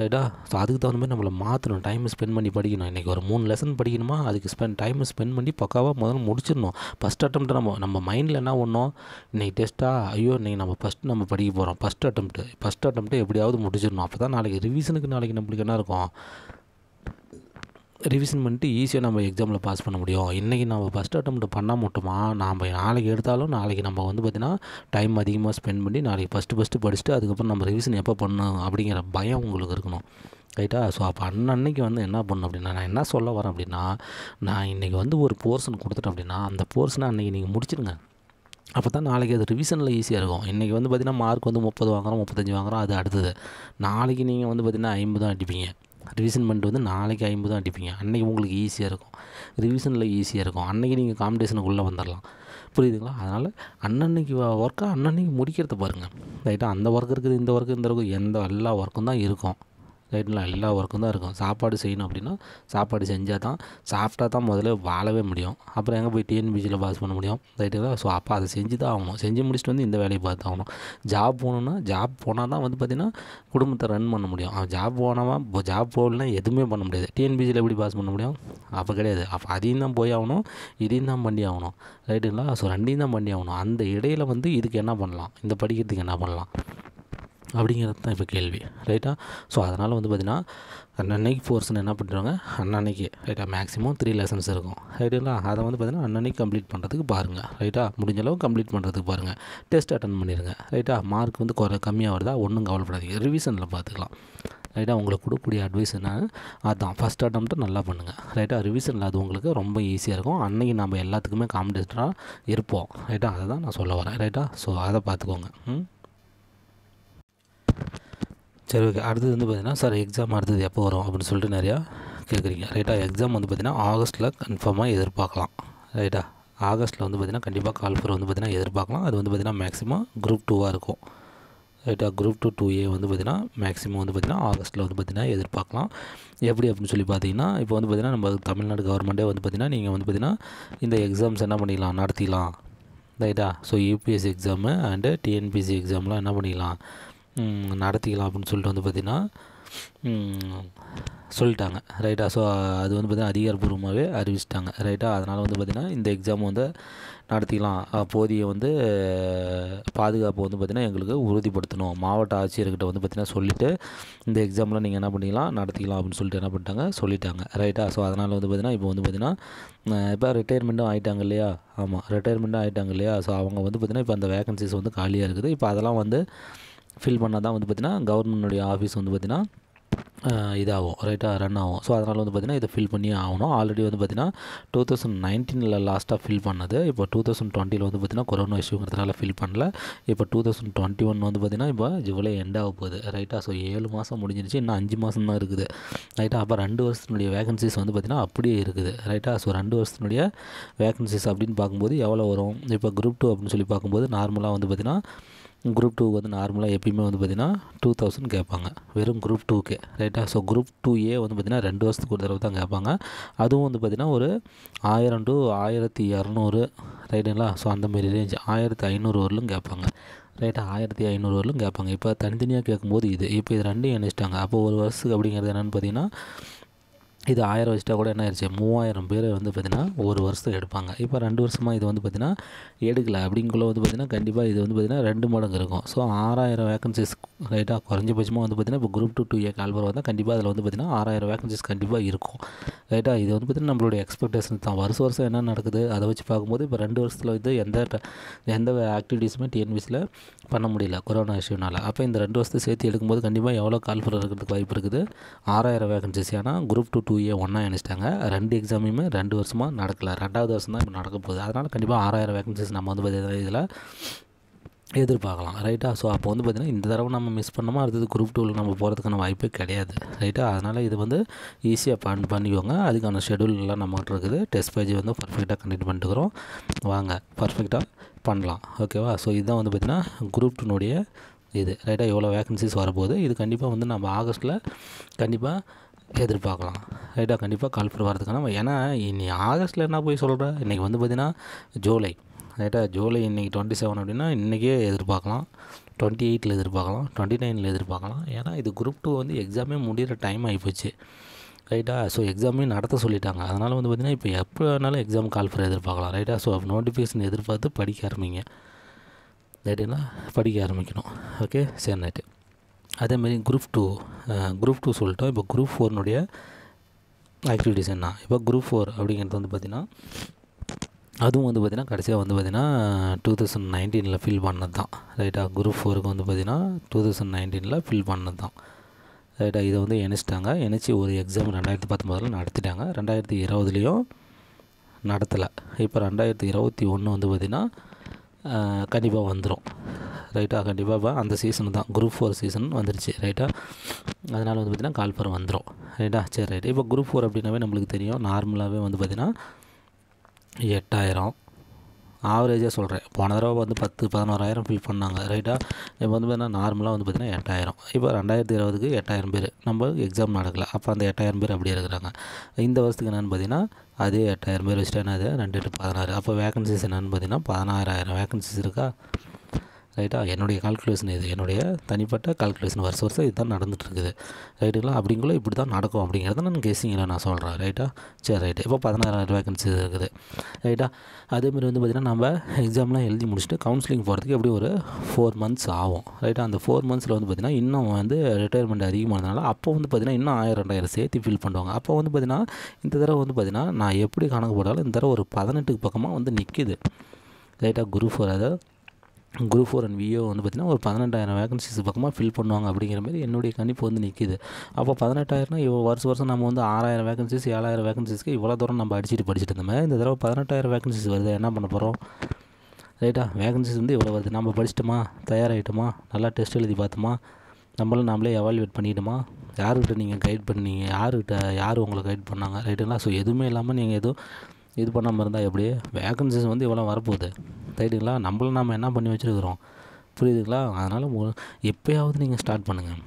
ரைட்டா ஸோ அதுக்கு தகுந்த மாதிரி நம்மளை மாற்றணும் டைம் ஸ்பெண்ட் பண்ணி படிக்கணும் இன்றைக்கி ஒரு மூணு லெசன் படிக்கணுமா அதுக்கு ஸ்பெண்ட் டைம் ஸ்பெண்ட் பண்ணி பக்காவாக முதல்ல முடிச்சிடணும் ஃபஸ்ட் அட்டம்ப்ட் நம்ம நம்ம மைண்டில் என்ன ஒன்றும் இன்றைக்கி டெஸ்ட்டாக ஐயோ இன்றைக்கி நம்ம ஃபஸ்ட்டு நம்ம படிக்க போகிறோம் ஃபஸ்ட் அட்டம் ஃபஸ்ட் அட்டம் எப்படியாவது முடிச்சிடணும் அப்போ தான் நாளைக்கு ரிவிஷனுக்கு நாளைக்கு நம்மளுக்கு என்ன இருக்கும் ரிவிஷன் பண்ணிட்டு ஈஸியாக நம்ம எக்ஸாமில் பாஸ் பண்ண முடியும் இன்றைக்கி நம்ம ஃபஸ்ட் அட்டம் பண்ண மட்டுமா நாம் நாளைக்கு எடுத்தாலும் நாளைக்கு நம்ம வந்து பார்த்திங்கன்னா டைம் அதிகமாக ஸ்பெண்ட் பண்ணி நாளைக்கு ஃபஸ்ட்டு ஃபஸ்ட்டு படிச்சுட்டு அதுக்கப்புறம் நம்ம ரிவிஷன் எப்போ பண்ணணும் அப்படிங்கிற பயம் உங்களுக்கு இருக்கணும் ரைட்டா ஸோ அப்போ அன்னன்னைக்கு வந்து என்ன பண்ணணும் அப்படின்னா நான் என்ன சொல்ல வரேன் அப்படின்னா நான் இன்றைக்கி வந்து ஒரு போர்ஷன் கொடுத்துட்டேன் அப்படின்னா அந்த போர்ஷனை அன்றைக்கி நீங்கள் முடிச்சிடுங்க அப்போ தான் நாளைக்கு அது ரிவிஷனில் ஈஸியாக இருக்கும் இன்றைக்கி வந்து பார்த்திங்கன்னா மார்க் வந்து முப்பது வாங்குகிறோம் முப்பத்தஞ்சு வாங்குகிறோம் அது அடுத்தது நாளைக்கு நீங்கள் வந்து பார்த்திங்கன்னா ஐம்பது தான் அடிப்பீங்க ரிவிஷன் பண்ணிட்டு வந்து நாளைக்கு ஐம்பது தான் அடிப்பீங்க அன்றைக்கி உங்களுக்கு ஈஸியாக இருக்கும் ரிவிஷனில் ஈஸியாக இருக்கும் அன்றைக்கி நீங்கள் காம்படிஷனுக்குள்ளே வந்துடலாம் புரியுதுங்களா அதனால் அன்னன்னைக்கு ஒர்க்கை அன்னன்னைக்கு முடிக்கிறத பாருங்கள் ரைட்டாக அந்த ஒர்க் இருக்குது இந்த ஒர்க்கு இந்த ஒர்க்கு எந்த எல்லா ஒர்க்கும் தான் இருக்கும் ரைட்டுங்களா எல்லா ஒர்க்கும் தான் இருக்கும் சாப்பாடு செய்யணும் அப்படின்னா சாப்பாடு செஞ்சால் தான் சாப்பிட்டா தான் முதல்ல வாழவே முடியும் அப்புறம் எங்கே போய் டிஎன்பிஜியில் பாஸ் பண்ண முடியும் ரைட்டுங்களா ஸோ அப்போ அதை செஞ்சு தான் ஆகணும் செஞ்சு முடிச்சுட்டு வந்து இந்த வேலையை பார்த்து ஆகணும் ஜாப் போகணுன்னா ஜாப் போனால் தான் வந்து பார்த்திங்கன்னா குடும்பத்தை ரன் பண்ண முடியும் அவன் ஜாப் போனவன் ஜாப் போகலன்னா எதுவுமே பண்ண முடியாது டிஎன்பிஜியில் எப்படி பாஸ் பண்ண முடியும் அப்போ கிடையாது அப்போ அதையும் தான் போய் ஆகணும் இதையும் தான் பண்ணி ஆகணும் ரைட்டுங்களா ஸோ ரெண்டையும் தான் பண்ணி ஆகணும் அந்த இடையில் வந்து இதுக்கு என்ன பண்ணலாம் இந்த படிக்கிறதுக்கு என்ன பண்ணலாம் அப்படிங்கிறது தான் இப்போ கேள்வி ரைட்டா ஸோ அதனால் வந்து பார்த்திங்கன்னா அன்னன்னைக்கு போர்ஷன் என்ன பண்ணுறாங்க அன்னன்னைக்கு ரைட்டா மேக்ஸிமம் த்ரீ லெசன்ஸ் இருக்கும் ரைட்டுங்களா அதை வந்து பார்த்திங்கன்னா அன்னன்னைக்கு கம்ப்ளீட் பண்ணுறதுக்கு பாருங்கள் ரைட்டா முடிஞ்ச அளவுக்கு கம்ப்ளீட் பண்ணுறதுக்கு பாருங்கள் டெஸ்ட் அட்டன் பண்ணிடுங்க ரைட்டா மார்க் வந்து குறை கம்மியாக வருதா ஒன்றும் கவலைப்படாதீங்க ரிவிஷனில் பார்த்துக்கலாம் ரைட்டாக உங்களுக்கு கொடுக்கக்கூடிய அட்வைஸ் என்ன அதுதான் ஃபஸ்ட் அட்டம்ப்ட்டு நல்லா பண்ணுங்கள் ரைட்டாக ரிவிஷனில் அது உங்களுக்கு ரொம்ப ஈஸியாக இருக்கும் அன்னைக்கு நம்ம எல்லாத்துக்குமே காம்படிட்டராக இருப்போம் ரைட்டாக அதை தான் நான் சொல்ல வரேன் ரைட்டாக ஸோ அதை பார்த்துக்கோங்க ம் சரி ஓகே அடுத்தது வந்து பார்த்திங்கன்னா சார் எக்ஸாம் அடுத்தது எப்போ வரும் அப்படின்னு சொல்லிட்டு நிறையா கேட்குறீங்க ரைட்டாக எக்ஸாம் வந்து பார்த்திங்கன்னா ஆகஸ்ட்டில் கன்ஃபார்மாக எதிர்பார்க்கலாம் ரைட்டா ஆகஸ்ட்டில் வந்து பார்த்திங்கன்னா கண்டிப்பாக கால் கால்ஃபர் வந்து பார்த்திங்கன்னா எதிர்பார்க்கலாம் அது வந்து பார்த்திங்கன்னா மேக்ஸிமம் குரூப் டூவாக இருக்கும் ரைட்டாக குரூப் டூ டூ ஏ வந்து பார்த்திங்கன்னா மேக்ஸிமம் வந்து பார்த்திங்கன்னா ஆகஸ்ட்டில் வந்து பார்த்திங்கன்னா எதிர்பார்க்கலாம் எப்படி அப்படின்னு சொல்லி பார்த்தீங்கன்னா இப்போ வந்து பார்த்திங்கன்னா நம்ம தமிழ்நாடு கவர்மெண்ட்டே வந்து பார்த்திங்கன்னா நீங்கள் வந்து பார்த்திங்கன்னா இந்த எக்ஸாம்ஸ் என்ன பண்ணிக்கலாம் நடத்திக்கலாம் ரைட்டா so UPSC exam and TNPSC எக்ஸாம்லாம் என்ன பண்ணிக்கலாம் நடத்திக்கலாம் அப்படின்னு சொல்லிட்டு வந்து பார்த்திங்கன்னா சொல்லிட்டாங்க ரைட்டா ஸோ அது வந்து பார்த்திங்கன்னா அதிகாரப்பூர்வமாகவே அறிவிச்சிட்டாங்க ரைட்டா அதனால் வந்து பார்த்திங்கன்னா இந்த எக்ஸாம் வந்து நடத்திக்கலாம் போதிய வந்து பாதுகாப்பு வந்து பார்த்திங்கன்னா எங்களுக்கு உறுதிப்படுத்தணும் மாவட்ட ஆட்சியர்கிட்ட வந்து பார்த்திங்கன்னா சொல்லிவிட்டு இந்த எக்ஸாமில் நீங்கள் என்ன பண்ணிக்கலாம் நடத்திக்கலாம் அப்படின்னு சொல்லிட்டு என்ன பண்ணிட்டாங்க சொல்லிட்டாங்க ரைட்டா ஸோ அதனால் வந்து பார்த்திங்கன்னா இப்போ வந்து பார்த்திங்கன்னா இப்போ ரிட்டையர்மெண்ட்டும் ஆகிட்டாங்க இல்லையா ஆமாம் ரிட்டையர்மெண்ட்டும் ஆகிட்டாங்க இல்லையா ஸோ அவங்க வந்து பார்த்திங்கன்னா இப்போ அந்த வேகன்சிஸ் வந்து காலியாக இருக்குது இப்போ அதெல்லாம் வந்து ஃபில் பண்ணால் தான் வந்து பார்த்திங்கன்னா கவர்மெண்ட்டுடைய ஆஃபீஸ் வந்து பார்த்திங்கன்னா இதாகும் ரைட்டாக ரன் ஆகும் ஸோ அதனால் வந்து பார்த்திங்கன்னா இதை ஃபில் பண்ணி ஆகணும் ஆல்ரெடி வந்து பார்த்திங்கன்னா டூ தௌசண்ட் நைன்டீனில் லாஸ்ட்டாக ஃபில் பண்ணது இப்போ டூ தௌசண்ட் டுவெண்ட்டியில் வந்து பார்த்திங்கன்னா கொரோனா இஷ்யூங்கிறதுனால ஃபில் பண்ணல இப்போ டூ தௌசண்ட் டுவெண்ட்டி ஒன் வந்து பார்த்திங்கன்னா இப்போ ஜூலை எண்ட் ஆக போகுது ரைட்டாக ஸோ ஏழு மாதம் முடிஞ்சிருச்சு இன்னும் அஞ்சு மாதம் தான் இருக்குது ரைட்டாக அப்போ ரெண்டு வருஷத்தினுடைய வேகன்சிஸ் வந்து பார்த்திங்கன்னா அப்படியே இருக்குது ரைட்டாக ஸோ ரெண்டு வருஷத்தினுடைய வேகன்சிஸ் அப்படின்னு பார்க்கும்போது எவ்வளோ வரும் இப்போ குரூப் டூ அப்படின்னு சொல்லி பார்க்கும்போது நார்மலாக வந்து பார்த்திங்கன்னா குரூப் டூ வந்து நார்மலாக எப்பயுமே வந்து பார்த்திங்கன்னா டூ தௌசண்ட் கேட்பாங்க வெறும் குரூப் டூக்கே ரைட்டாக ஸோ குரூப் டூ ஏ வந்து பார்த்திங்கன்னா ரெண்டு வருஷத்துக்கு ஒரு தடவை தான் கேட்பாங்க அதுவும் வந்து பார்த்திங்கன்னா ஒரு ஆயிரம் டு ஆயிரத்தி இரநூறு ரைட்டுங்களா ஸோ அந்தமாரி ரேஞ்ச் ஆயிரத்தி ஐநூறு வரலும் கேட்பாங்க ரைட்டாக ஆயிரத்தி ஐநூறு வரலும் கேட்பாங்க இப்போ தனித்தனியாக கேட்கும்போது இது இப்போ இது ரெண்டையும் இணைச்சிட்டாங்க அப்போ ஒரு வருஷத்துக்கு அப்படிங்கிறது என்னென்னு பார்த்திங்கன்னா இது ஆயிரம் வச்சுட்டா கூட என்ன ஆயிடுச்சு மூவாயிரம் பேர் வந்து பார்த்திங்கன்னா ஒரு வருஷத்துக்கு எடுப்பாங்க இப்போ ரெண்டு வருஷமாக இது வந்து பார்த்திங்கன்னா எடுக்கலை அப்படிங்குள்ள வந்து பார்த்திங்கன்னா கண்டிப்பாக இது வந்து பார்த்திங்கன்னா ரெண்டு மடங்கு இருக்கும் ஸோ ஆறாயிரம் வேக்கன்சிஸ் ரைட்டாக குறைஞ்சபட்சமாக வந்து பார்த்திங்கன்னா இப்போ group two two A call for வந்தால் கண்டிப்பாக அதில் வந்து பார்த்திங்கன்னா ஆறாயிரம் வேக்கன்சிஸ் கண்டிப்பாக இருக்கும் ரைட்டாக இது வந்து பார்த்திங்கன்னா நம்மளுடைய எக்ஸ்பெக்டேஷன் தான் வருஷம் வருஷம் என்ன நடக்குது அதை வச்சு பார்க்கும்போது இப்போ ரெண்டு வருஷத்தில் வந்து எந்த எந்த ஆக்டிவிட்டீஸுமே டிஎன்பிசியில் பண்ண முடியல கொரோனா இஷ்யூனால் அப்போ இந்த ரெண்டு வருஷத்தை சேர்த்து எடுக்கும்போது கண்டிப்பாக எவ்வளோ கால்பர் இருக்கிறதுக்கு வாய்ப்பு இருக்குது ஆறாயிரம் வேக்கன்சிஸ் ஏன்னா குரூப் டூ டூ டூஏ ஒன்னாக இணைச்சிட்டாங்க ரெண்டு எக்ஸாமுமே ரெண்டு வருஷமாக நடக்கலை ரெண்டாவது வருஷம் தான் இப்போ நடக்க போகுது அதனால் கண்டிப்பாக ஆறாயிரம் வேகன்சிஸ் நம்ம வந்து பார்த்திங்கன்னா இதில் எதிர்பார்க்கலாம் ரைட்டாக ஸோ அப்போ வந்து பார்த்திங்கன்னா இந்த தடவை நம்ம மிஸ் பண்ணோமா அடுத்தது குரூப் டூவில் நம்ம போகிறதுக்கான வாய்ப்பே கிடையாது ரைட்டாக அதனால் இது வந்து ஈஸியாக பண் பண்ணிக்கோங்க அதுக்கான ஷெடியூல் எல்லாம் நம்மகிட்ட இருக்குது டெஸ்ட் பேஜ் வந்து பர்ஃபெக்டாக கண்டக்ட் பண்ணிட்டுக்கிறோம் வாங்க பர்ஃபெக்டாக பண்ணலாம் ஓகேவா ஸோ இதுதான் வந்து பார்த்திங்கன்னா குரூப் டூனுடைய இது ரைட்டாக எவ்வளோ வேகன்சிஸ் வரப்போகுது இது கண்டிப்பாக வந்து நம்ம ஆகஸ்ட்டில் கண்டிப்பாக எதிர்பார்க்கலாம் ரைட்டாக கண்டிப்பாக கால் ஃபர் வரதுக்கான ஏன்னா இனி ஆகஸ்ட்டில் என்ன போய் சொல்கிற இன்றைக்கி வந்து பார்த்திங்கன்னா ஜூலை ரைட்டாக ஜூலை இன்றைக்கி டுவெண்ட்டி செவன் அப்படின்னா இன்றைக்கே எதிர்பார்க்கலாம் டுவெண்ட்டி எயிட்டில் எதிர்பார்க்கலாம் டுவெண்ட்டி நைனில் எதிர்பார்க்கலாம் ஏன்னா இது குரூப் டூ வந்து எக்ஸாமே முடிகிற டைம் ஆகிப்போச்சு ரைட்டா ஸோ எக்ஸாமே நடத்த சொல்லிட்டாங்க அதனால் வந்து பார்த்திங்கன்னா இப்போ எப்போ வேணாலும் எக்ஸாம் கால் எதிர்பார்க்கலாம் ரைட்டா ஸோ நோட்டிஃபிகேஷன் எதிர்பார்த்து படிக்க ஆரம்பிங்க ரைட்டுன்னா படிக்க ஆரம்பிக்கணும் ஓகே சரி நைட்டு அதேமாரி குரூப் டூ குரூப் டூ சொல்லிட்டோம் இப்போ குரூப் ஃபோர்னுடைய ஆக்டிவிட்டிஸ் என்ன இப்போ குரூப் ஃபோர் அப்படிங்கிறது வந்து பார்த்திங்கன்னா அதுவும் வந்து பார்த்திங்கன்னா கடைசியாக வந்து பார்த்திங்கன்னா டூ தௌசண்ட் நைன்டீனில் ஃபில் பண்ணது தான் ரைட்டாக குரூப் ஃபோருக்கு வந்து பார்த்திங்கன்னா டூ தௌசண்ட் நைன்டீனில் ஃபில் பண்ணது தான் ரைட்டாக இதை வந்து இணைச்சிட்டாங்க இணைச்சி ஒரு எக்ஸாம் ரெண்டாயிரத்தி பத்தொம்பதில் நடத்திட்டாங்க ரெண்டாயிரத்தி இருபதுலேயும் நடத்தலை இப்போ ரெண்டாயிரத்தி இருபத்தி ஒன்று வந்து பார்த்திங்கன்னா கண்டிப்பாக வந்துடும் ரைட்டாக கண்டிப்பாக அந்த சீசன் தான் குரூப் ஃபோர் சீசன் வந்துருச்சு ரைட்டாக அதனால் வந்து பார்த்திங்கன்னா கால்ஃபர் வந்துடும் ரைட்டா சரி ரைட்டு இப்போ குரூப் ஃபோர் அப்படின்னாவே நம்மளுக்கு தெரியும் நார்மலாகவே வந்து பார்த்திங்கன்னா எட்டாயிரம் ஆவரேஜாக சொல்கிறேன் போன தடவை வந்து பத்து பதினோராயிரம் ஃபில் பண்ணாங்க ரைட்டாக இப்போ வந்து பார்த்தீங்கன்னா நார்மலாக வந்து பார்த்திங்கன்னா எட்டாயிரம் இப்போ ரெண்டாயிரத்தி இருபதுக்கு எட்டாயிரம் பேர் நம்ம எக்ஸாம் நடக்கல அப்போ அந்த எட்டாயிரம் பேர் அப்படியே இருக்கிறாங்க இந்த வருஷத்துக்கு என்னென்னு பார்த்தீங்கன்னா அதே எட்டாயிரம் பேர் வச்சுட்டா என்னது ரெண்டு எட்டு பதினாறு அப்போ வேகன்சிஸ் என்னென்னு பார்த்தீங்கன்னா பதினாறாயிரம் வேகன்சிஸ் இருக்கா ரைட்டா என்னுடைய கால்குலேஷன் இது என்னுடைய தனிப்பட்ட கால்குலேஷன் வருஷ வருஷம் இதுதான் நடந்துகிட்ருக்குது ரைட்டுங்களா அப்படிங்குள்ள இப்படி தான் நடக்கும் அப்படிங்கிறத நான் கெஸிங்கில் நான் சொல்கிறேன் ரைட்டா சரி ரைட்டு இப்போ பதினாறாயிரம் வேகன்சி இருக்குது ரைட்டா அதேமாதிரி வந்து பார்த்திங்கன்னா நம்ம எக்ஸாம்லாம் எழுதி முடிச்சுட்டு கவுன்சிலிங் போகிறதுக்கு எப்படி ஒரு ஃபோர் மந்த்ஸ் ஆகும் ரைட்டா அந்த ஃபோர் மந்த்ஸில் வந்து பார்த்திங்கன்னா இன்னும் வந்து ரிட்டையர்மெண்ட் அதிகமானதுனால அப்போ வந்து பார்த்திங்கன்னா இன்னும் ஆயிரம் ரெண்டாயிரம் சேர்த்து ஃபில் பண்ணுவாங்க அப்போ வந்து பார்த்திங்கன்னா இந்த தடவை வந்து பார்த்திங்கன்னா நான் எப்படி கணக்கு போட்டாலும் இந்த தடவை ஒரு பதினெட்டுக்கு பக்கமாக வந்து நிற்கிது ரைட்டாக குரூப் அதை குரூப் ஃபோர் அண்ட் விஓ வந்து பார்த்திங்கன்னா ஒரு பதினெட்டாயிரம் வேகன்சிஸ் பக்கமாக ஃபில் பண்ணுவாங்க அப்படிங்கிற மாதிரி என்னுடைய கணிப்பு வந்து நிற்கிது அப்போ பதினெட்டாயிரம்னா இவ்வளோ வருஷம் வருஷம் நம்ம வந்து ஆறாயிரம் வேகன்சிஸ் ஏழாயிரம் வேகன்சிஸ்க்கு இவ்வளோ தூரம் நம்ம அடிச்சுட்டு படிச்சுட்டு இருந்தோம் இந்த தடவை பதினெட்டாயிரம் வேகன்சிஸ் வருது என்ன பண்ண போகிறோம் ரைட்டா வேகன்சிஸ் வந்து இவ்வளோ வருது நம்ம படிச்சிட்டோமா தயாராகிட்டோமா நல்லா டெஸ்ட் எழுதி பார்த்தோமா நம்மளும் நம்மளே எவால்வேட் பண்ணிட்டோமா யார்கிட்ட நீங்கள் கைட் பண்ணீங்க யார்கிட்ட யார் உங்களை கைட் பண்ணாங்க ரைட்டுங்களா ஸோ எதுவுமே இல்லாமல் நீங்கள் எதுவும் இது பண்ணாமல் இருந்தால் எப்படி வேகன்சிஸ் வந்து இவ்வளோ வரப்போகுது ரைட்டுங்களா நம்மளும் நம்ம என்ன பண்ணி வச்சுருக்குறோம் புரியுதுங்களா அதனால் எப்போயாவது நீங்கள் ஸ்டார்ட் பண்ணுங்கள்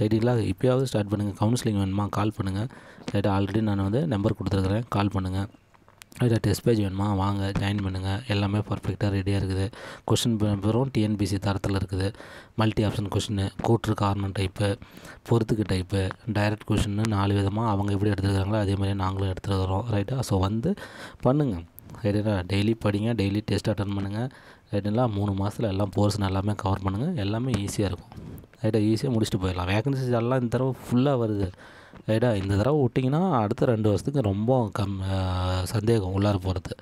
ரைட்டுங்களா எப்போயாவது ஸ்டார்ட் பண்ணுங்கள் கவுன்சிலிங் வேணுமா கால் பண்ணுங்கள் ரைட்டு ஆல்ரெடி நான் வந்து நம்பர் கொடுத்துருக்குறேன் கால் பண்ணுங்கள் ரைட்டாக டெஸ்ட் பேஜ் வேணுமா வாங்க ஜாயின் பண்ணுங்கள் எல்லாமே பர்ஃபெக்டாக ரெடியாக இருக்குது கொஷின் பேரும் டிஎன்பிசி தரத்தில் இருக்குது மல்டி ஆப்ஷன் கொஷின் கூற்று காரணம் டைப்பு பொறுத்துக்கு டைப்பு டைரக்ட் கொஷின்னு நாலு விதமாக அவங்க எப்படி எடுத்துருக்காங்களோ அதே மாதிரி நாங்களும் எடுத்துருக்குறோம் ரைட்டாக ஸோ வந்து பண்ணுங்கள் ரைட்டுங்களா டெய்லி படிங்க டெய்லி டெஸ்ட் அட்டன் பண்ணுங்கள் ரைட்டுங்களா மூணு மாதத்தில் எல்லாம் போர்ஷன் எல்லாமே கவர் பண்ணுங்கள் எல்லாமே ஈஸியாக இருக்கும் ரைட்டாக ஈஸியாக முடிச்சுட்டு போயிடலாம் வேகன்சிஸ் எல்லாம் இந்த தடவை ஃபுல்லாக வருது ரைட்டா இந்த தடவை விட்டிங்கன்னா அடுத்த ரெண்டு வருஷத்துக்கு ரொம்ப கம் சந்தேகம் உள்ளார போகிறது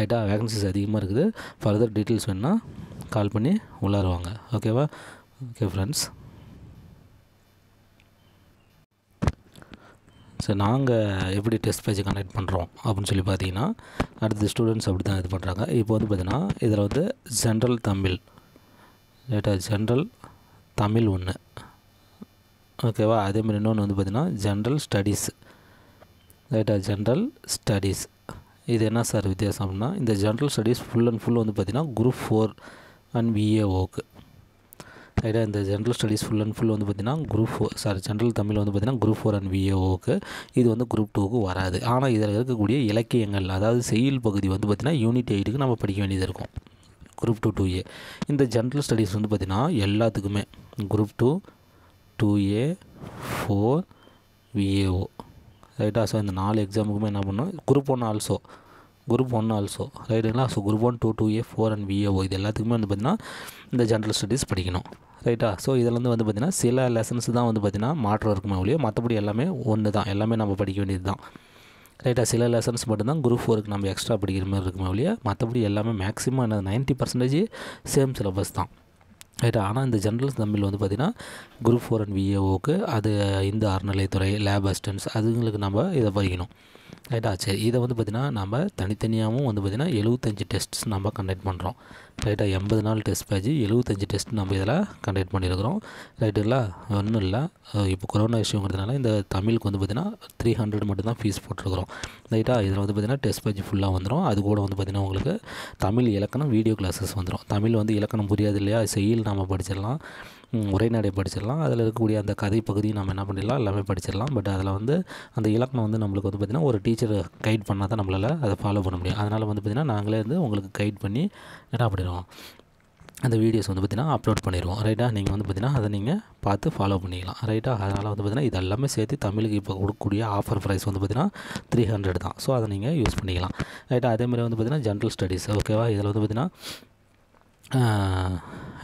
ரைட்டாக வேகன்சிஸ் அதிகமாக இருக்குது ஃபர்தர் டீட்டெயில்ஸ் வேணுன்னா கால் பண்ணி உள்ளாருவாங்க ஓகேவா ஓகே ஃப்ரெண்ட்ஸ் ஸோ நாங்கள் எப்படி டெஸ்ட் பேஜை கனெக்ட் பண்ணுறோம் அப்படின்னு சொல்லி பார்த்தீங்கன்னா அடுத்து ஸ்டூடெண்ட்ஸ் அப்படி தான் இது பண்ணுறாங்க இப்போ வந்து பார்த்திங்கன்னா இதில் வந்து ஜென்ரல் தமிழ் லேட்டாக ஜென்ரல் தமிழ் ஒன்று ஓகேவா அதேமாதிரி இன்னொன்று வந்து பார்த்தீங்கன்னா ஜென்ரல் ஸ்டடீஸ் ரைட்டா ஜென்ரல் ஸ்டடீஸ் இது என்ன சார் வித்தியாசம் அப்படின்னா இந்த general studies full and full வந்து பார்த்திங்கன்னா குரூப் ஃபோர் அண்ட் விஏஓக்கு ரைட்டாக இந்த general studies full and full வந்து பார்த்திங்கன்னா group four sorry general Tamil வந்து பார்த்திங்கன்னா குரூப் ஃபோர் அண்ட் விஏஓக்கு இது வந்து குரூப் டூக்கு வராது ஆனால் இதில் இருக்கக்கூடிய இலக்கியங்கள் அதாவது செயல் பகுதி வந்து பார்த்திங்கன்னா யூனிட் எயிட்டுக்கு நம்ம படிக்க வேண்டியது இருக்கும் குரூப் டூ டூ ஏ இந்த ஜென்ரல் ஸ்டடீஸ் வந்து பார்த்திங்கன்னா எல்லாத்துக்குமே group two two A four VAO ரைட்டா ஸோ இந்த நாலு எக்ஸாமுக்குமே என்ன பண்ணோம் group one also group one also ரைட்டுங்களா so group one two two A four and VAO இது எல்லாத்துக்குமே வந்து பார்த்திங்கன்னா இந்த ஜென்ரல் ஸ்டடீஸ் படிக்கணும் ரைட்டா ஸோ இதில் வந்து வந்து பார்த்திங்கன்னா சில லெசன்ஸ் தான் வந்து பார்த்திங்கன்னா மாற்றம் இருக்குமே ஒழிய மற்றபடி எல்லாமே ஒன்று தான் எல்லாமே நம்ம படிக்க வேண்டியது தான் ரைட்டாக சில லெசன்ஸ் மட்டும்தான் குரூப் ஃபோருக்கு நம்ம எக்ஸ்ட்ரா படிக்கிற மாதிரி இருக்குமே ஒழிய மற்றபடி எல்லாமே மேக்ஸிமம் என்ன நைன்ட்டி பர்சன்டேஜ் சேம் சிலபஸ் தான் ரைட்டா ஆனால் இந்த ஜென்ரல் தமிழ் வந்து பார்த்திங்கன்னா குரூப் ஃபோர் அண்ட் விஏஓக்கு அது இந்த அறநிலையத்துறை லேப் அசிஸ்டன்ஸ் அதுங்களுக்கு நம்ம இதை படிக்கணும் ரைட்டா சரி இதை வந்து பார்த்திங்கன்னா நம்ம தனித்தனியாகவும் வந்து பார்த்திங்கன்னா எழுபத்தஞ்சு டெஸ்ட்ஸ் நம்ம கண்டக்ட் பண்ணுறோம் ரைட்டாக எண்பது நாள் டெஸ்ட் பேஜ் எழுபத்தஞ்சு டெஸ்ட் நம்ம இதில் கண்டக்ட் பண்ணியிருக்கிறோம் ரைட்டுங்களா ஒன்றும் இல்லை இப்போ கொரோனா இஷ்யூங்கிறதுனால இந்த தமிழுக்கு வந்து பார்த்திங்கன்னா த்ரீ ஹண்ட்ரட் மட்டும்தான் ஃபீஸ் போட்டிருக்கிறோம் ரைட்டாக இதில் வந்து பார்த்திங்கன்னா டெஸ்ட் பேஜ் ஃபுல்லாக வந்துடும் அது கூட வந்து பார்த்திங்கன்னா உங்களுக்கு தமிழ் இலக்கணம் வீடியோ கிளாஸஸ் வந்துடும் தமிழ் வந்து இலக்கணம் புரியாது இல்லையா செயல் நம்ம படிச்சிடலாம் உரைநடை படிச்சிடலாம் அதில் இருக்கக்கூடிய அந்த கதை பகுதியும் நம்ம என்ன பண்ணிடலாம் எல்லாமே படிச்சிடலாம் பட் அதில் வந்து அந்த இலக்கணம் வந்து நம்மளுக்கு வந்து பார்த்திங்கன்னா ஒரு டீச்சர் கைட் பண்ணால் தான் நம்மளால் அதை ஃபாலோ பண்ண முடியும் அதனால் வந்து பார்த்திங்கன்னா நாங்களே வந்து உங்களுக்கு கைட் பண்ணி என்ன பண்ணிடுவோம் அந்த வீடியோஸ் வந்து பார்த்திங்கன்னா அப்லோட் பண்ணிடுவோம் ரைட்டாக நீங்கள் வந்து பார்த்திங்கன்னா அதை நீங்கள் பார்த்து ஃபாலோ பண்ணிக்கலாம் ரைட்டாக அதனால் வந்து பார்த்திங்கன்னா இது எல்லாமே சேர்த்து தமிழுக்கு இப்போ கொடுக்கக்கூடிய ஆஃபர் ப்ரைஸ் வந்து பார்த்திங்கன்னா த்ரீ ஹண்ட்ரட் தான் ஸோ அதை நீங்கள் யூஸ் பண்ணிக்கலாம் ரைட்டாக அதேமாதிரி வந்து பார்த்திங்கன்னா ஜென்ரல் ஸ்டடீஸ் ஓகேவா இதில் வந்து பார்த்திங்கன்னா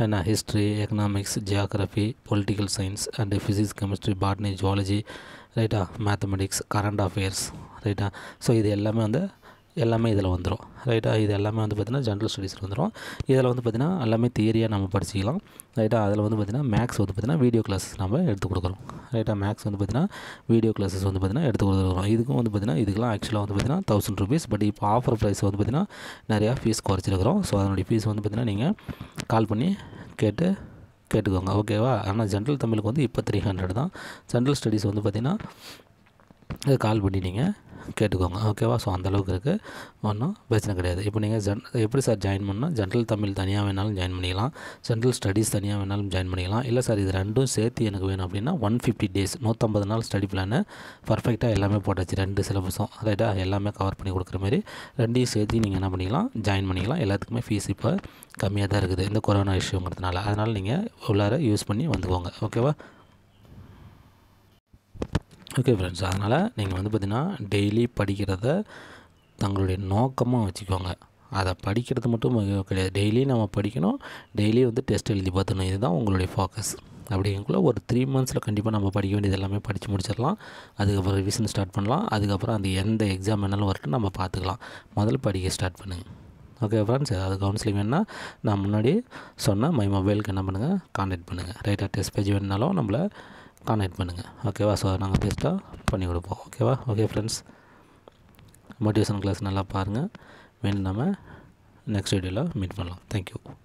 and history, economics, geography, political science, and physics, chemistry, botany, zoology, ரைட்டா மேத்தமெட்டிக்ஸ் கரண்ட் அஃபேர்ஸ் ரைட்டா ஸோ இது எல்லாமே வந்து எல்லாமே இதில் வந்துடும் ரைட்டாக இது எல்லாமே வந்து பார்த்திங்கன்னா ஜென்ரல் ஸ்டடீஸில் வந்துடும் இதில் வந்து பார்த்திங்கன்னா எல்லாமே தியரியாக நம்ம படிச்சிக்கலாம் ரைட்டாக அதில் வந்து பார்த்திங்கன்னா மேக்ஸ் வந்து பார்த்திங்கன்னா வீடியோ கிளாஸஸ் நம்ம எடுத்து கொடுக்குறோம் ரைட்டாக மேக்ஸ் வந்து பார்த்திங்கன்னா வீடியோ கிளாஸஸ் வந்து பார்த்திங்கன்னா எடுத்து கொடுக்குறோம் இதுக்கும் வந்து பார்த்திங்கன்னா இதுக்கெல்லாம் ஆக்சுவலாக வந்து பார்த்திங்கன்னா தௌசண்ட் ருபீஸ் பட் இப்போ ஆஃபர் ப்ரைஸ் வந்து பார்த்திங்கன்னா நிறையா ஃபீஸ் குறைச்சிருக்கிறோம் ஸோ அதனுடைய ஃபீஸ் வந்து பார்த்திங்கன்னா நீங்கள் கால் பண்ணி கேட்டு கேட்டுக்கோங்க ஓகேவா ஆனால் ஜென்ரல் தமிழுக்கு வந்து இப்போ த்ரீ ஹண்ட்ரட் தான் ஜென்ரல் ஸ்டடீஸ் வந்து பார்த்திங்கன்னா கால் பண்ணி நீங்கள் கேட்டுக்கோங்க ஓகேவா ஸோ அந்தளவுக்கு இருக்குது ஒன்றும் பிரச்சனை கிடையாது இப்போ நீங்கள் ஜென் எப்படி சார் ஜாயின் பண்ணால் ஜென்ரல் தமிழ் தனியாக வேணாலும் ஜாயின் பண்ணிக்கலாம் ஜென்ரல் ஸ்டடீஸ் தனியாக வேணாலும் ஜாயின் பண்ணிக்கலாம் இல்லை சார் இது ரெண்டும் சேர்த்து எனக்கு வேணும் அப்படின்னா ஒன் ஃபிஃப்டி டேஸ் நூற்றம்பது நாள் ஸ்டடி பிளானு பர்ஃபெக்டாக எல்லாமே போட்டாச்சு ரெண்டு சிலபஸும் ரைட்டாக எல்லாமே கவர் பண்ணி கொடுக்குற மாதிரி ரெண்டையும் சேர்த்து நீங்கள் என்ன பண்ணிக்கலாம் ஜாயின் பண்ணிக்கலாம் எல்லாத்துக்குமே ஃபீஸ் இப்போ கம்மியாக தான் இருக்குது இந்த கொரோனா இஷ்யூங்கிறதுனால அதனால் நீங்கள் உள்ளார யூஸ் பண்ணி வந்துக்கோங்க ஓகேவா ஓகே ஃப்ரெண்ட்ஸ் அதனால் நீங்கள் வந்து பார்த்திங்கன்னா டெய்லி படிக்கிறத தங்களுடைய நோக்கமாக வச்சுக்கோங்க அதை படிக்கிறது மட்டும் கிடையாது டெய்லி நம்ம படிக்கணும் டெய்லி வந்து டெஸ்ட் எழுதி பார்த்துணும் இதுதான் உங்களுடைய ஃபோக்கஸ் அப்படிங்கக்குள்ள ஒரு த்ரீ மந்த்ஸில் கண்டிப்பாக நம்ம படிக்க வேண்டியது எல்லாமே படித்து முடிச்சிடலாம் அதுக்கப்புறம் ரிவிஷன் ஸ்டார்ட் பண்ணலாம் அதுக்கப்புறம் அந்த எந்த எக்ஸாம் என்னாலும் வரட்டும் நம்ம பார்த்துக்கலாம் முதல்ல படிக்க ஸ்டார்ட் பண்ணுங்கள் ஓகே ஃப்ரெண்ட்ஸ் அது கவுன்சிலிங் வேணுன்னா நான் முன்னாடி சொன்ன மை மொபைலுக்கு என்ன பண்ணுங்கள் கான்டாக்ட் பண்ணுங்கள் ரைட்டாக டெஸ்ட் பேஜ் வேணுனாலும் நம்மளை ஹெட் பண்ணுங்கள் ஓகேவா ஸோ நாங்கள் பெஸ்ட்டாக பண்ணி கொடுப்போம் ஓகேவா ஓகே ஃப்ரெண்ட்ஸ் மோட்டிவேஷன் கிளாஸ் நல்லா பாருங்கள் வேணும் நம்ம நெக்ஸ்ட் வீடியோவில் மீட் பண்ணலாம் தேங்க்யூ